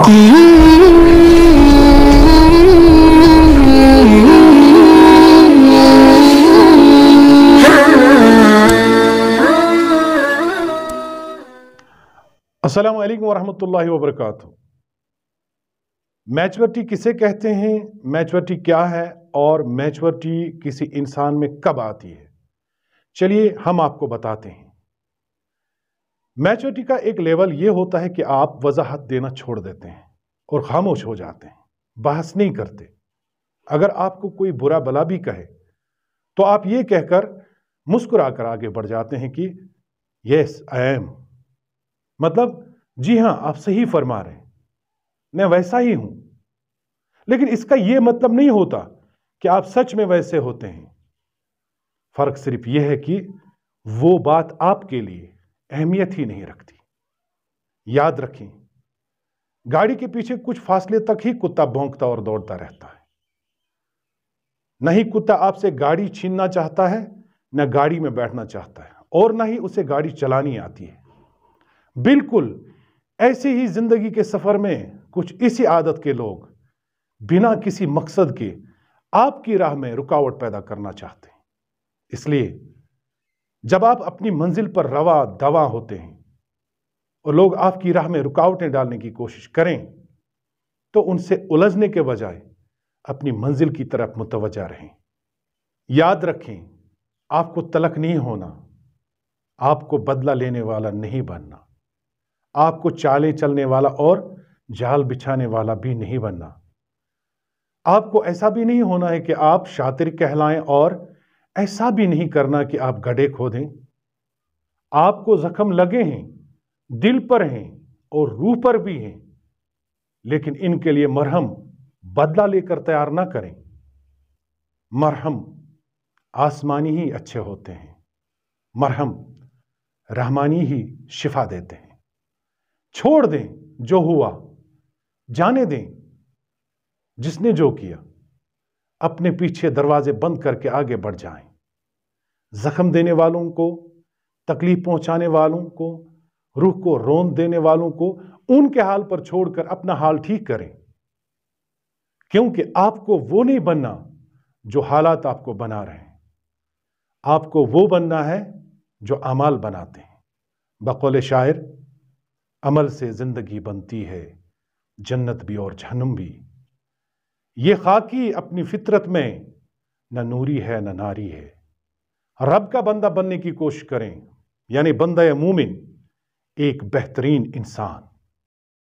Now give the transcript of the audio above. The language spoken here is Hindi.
असलकम वरहमल वबरक मैचवर्टी किसे कहते हैं मैचवर्टी क्या है और मैचवर्टी किसी इंसान में कब आती है चलिए हम आपको बताते हैं मैच्योरिटी का एक लेवल ये होता है कि आप वजाहत देना छोड़ देते हैं और खामोश हो जाते हैं बहस नहीं करते अगर आपको कोई बुरा भला भी कहे तो आप ये कहकर मुस्कुरा कर आगे बढ़ जाते हैं कि यस आई एम मतलब जी हाँ आप सही फरमा रहे हैं मैं वैसा ही हूं लेकिन इसका यह मतलब नहीं होता कि आप सच में वैसे होते हैं फर्क सिर्फ यह है कि वो बात आपके लिए अहमियत ही नहीं रखती याद रखें गाड़ी के पीछे कुछ फासले तक ही कुत्ता भोंकता और दौड़ता रहता है न ही कुत्ता आपसे गाड़ी छीनना चाहता है न गाड़ी में बैठना चाहता है और न ही उसे गाड़ी चलानी आती है बिल्कुल ऐसी ही जिंदगी के सफ़र में कुछ इसी आदत के लोग बिना किसी मकसद के आपकी राह में रुकावट पैदा करना चाहते हैं इसलिए जब आप अपनी मंजिल पर रवा दवा होते हैं और लोग आपकी राह में रुकावटें डालने की कोशिश करें तो उनसे उलझने के बजाय अपनी मंजिल की तरफ मुतवजा रहें याद रखें आपको तलक नहीं होना आपको बदला लेने वाला नहीं बनना आपको चाले चलने वाला और जाल बिछाने वाला भी नहीं बनना आपको ऐसा भी नहीं होना है कि आप शातिर कहलाएं और ऐसा भी नहीं करना कि आप गड्ढे खोदें आपको जख्म लगे हैं दिल पर हैं और रूह पर भी हैं लेकिन इनके लिए मरहम बदला लेकर तैयार ना करें मरहम आसमानी ही अच्छे होते हैं मरहम रहमानी ही शिफा देते हैं छोड़ दें जो हुआ जाने दें जिसने जो किया अपने पीछे दरवाजे बंद करके आगे बढ़ जाएं। जख्म देने वालों को तकलीफ पहुंचाने वालों को रूह को रोन देने वालों को उनके हाल पर छोड़कर अपना हाल ठीक करें क्योंकि आपको वो नहीं बनना जो हालात आपको बना रहे हैं आपको वो बनना है जो अमाल बनाते हैं बकौल शायर अमल से ज़िंदगी बनती है जन्नत भी और जहनम भी ये खाकी अपनी फितरत में न नूरी है न नारी है रब का बंदा बनने की कोशिश करें यानी बंदा मोमिन एक बेहतरीन इंसान